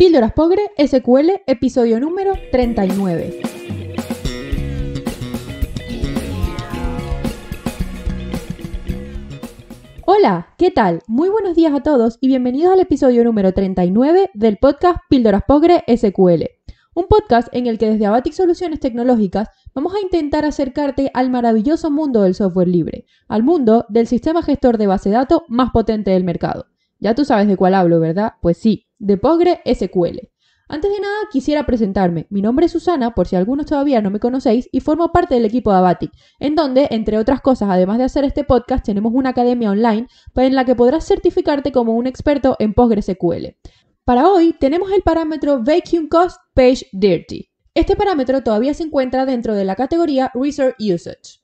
Píldoras Pogre SQL, episodio número 39. Hola, ¿qué tal? Muy buenos días a todos y bienvenidos al episodio número 39 del podcast Píldoras Pogre SQL. Un podcast en el que desde Abatic Soluciones Tecnológicas vamos a intentar acercarte al maravilloso mundo del software libre, al mundo del sistema gestor de base de datos más potente del mercado. Ya tú sabes de cuál hablo, ¿verdad? Pues sí, de PostgreSQL. Antes de nada, quisiera presentarme. Mi nombre es Susana, por si algunos todavía no me conocéis, y formo parte del equipo de Abatic, en donde, entre otras cosas, además de hacer este podcast, tenemos una academia online en la que podrás certificarte como un experto en PostgreSQL. Para hoy tenemos el parámetro Vacuum Cost Page Dirty. Este parámetro todavía se encuentra dentro de la categoría resource Usage.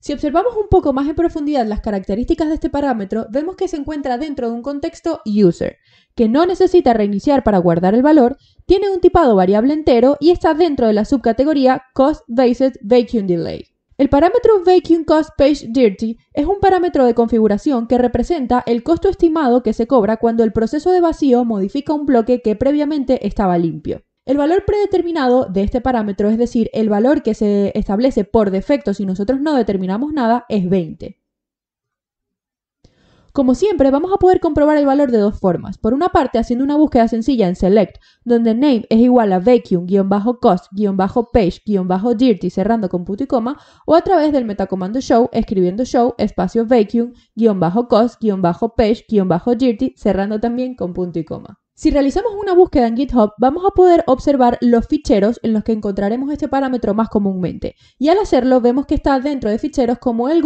Si observamos un poco más en profundidad las características de este parámetro, vemos que se encuentra dentro de un contexto user, que no necesita reiniciar para guardar el valor, tiene un tipado variable entero y está dentro de la subcategoría Cost Based Vacuum Delay. El parámetro Vacuum Cost Page Dirty es un parámetro de configuración que representa el costo estimado que se cobra cuando el proceso de vacío modifica un bloque que previamente estaba limpio. El valor predeterminado de este parámetro, es decir, el valor que se establece por defecto si nosotros no determinamos nada, es 20. Como siempre, vamos a poder comprobar el valor de dos formas. Por una parte, haciendo una búsqueda sencilla en select, donde name es igual a vacuum-cost-page-dirty cerrando con punto y coma, o a través del metacomando show, escribiendo show, espacio vacuum-cost-page-dirty cerrando también con punto y coma. Si realizamos una búsqueda en GitHub, vamos a poder observar los ficheros en los que encontraremos este parámetro más comúnmente, y al hacerlo vemos que está dentro de ficheros como el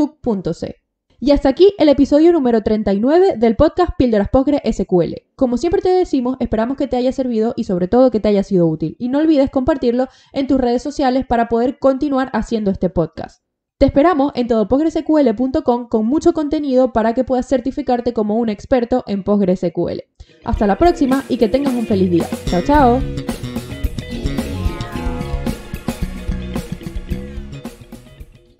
y hasta aquí el episodio número 39 del podcast Píldoras PostgreSQL. Como siempre te decimos, esperamos que te haya servido y sobre todo que te haya sido útil. Y no olvides compartirlo en tus redes sociales para poder continuar haciendo este podcast. Te esperamos en todopostgresql.com con mucho contenido para que puedas certificarte como un experto en PostgreSQL. Hasta la próxima y que tengas un feliz día. Chao, chao.